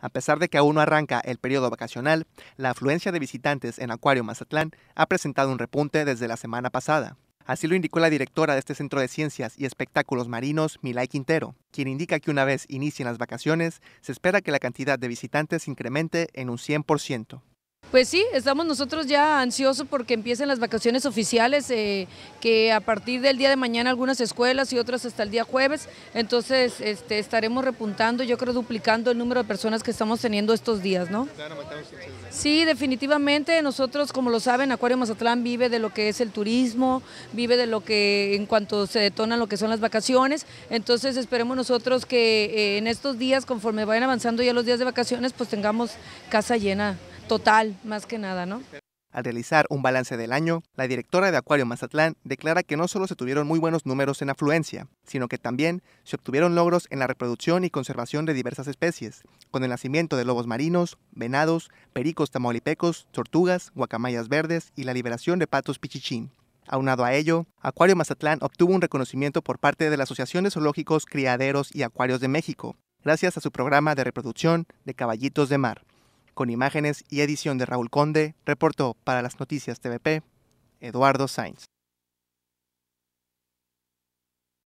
A pesar de que aún no arranca el periodo vacacional, la afluencia de visitantes en Acuario Mazatlán ha presentado un repunte desde la semana pasada. Así lo indicó la directora de este Centro de Ciencias y Espectáculos Marinos, Milay Quintero, quien indica que una vez inicien las vacaciones, se espera que la cantidad de visitantes incremente en un 100%. Pues sí, estamos nosotros ya ansiosos porque empiecen las vacaciones oficiales, eh, que a partir del día de mañana algunas escuelas y otras hasta el día jueves, entonces este, estaremos repuntando, yo creo duplicando el número de personas que estamos teniendo estos días, ¿no? Sí, definitivamente, nosotros como lo saben, Acuario Mazatlán vive de lo que es el turismo, vive de lo que en cuanto se detonan lo que son las vacaciones, entonces esperemos nosotros que eh, en estos días, conforme vayan avanzando ya los días de vacaciones, pues tengamos casa llena total más que nada, ¿no? Al realizar un balance del año, la directora de Acuario Mazatlán declara que no solo se tuvieron muy buenos números en afluencia, sino que también se obtuvieron logros en la reproducción y conservación de diversas especies, con el nacimiento de lobos marinos, venados, pericos tamaulipecos, tortugas, guacamayas verdes y la liberación de patos pichichín. Aunado a ello, Acuario Mazatlán obtuvo un reconocimiento por parte de la Asociación de Zoológicos, Criaderos y Acuarios de México, gracias a su programa de reproducción de caballitos de mar. Con imágenes y edición de Raúl Conde, reportó para las noticias TVP Eduardo Sainz.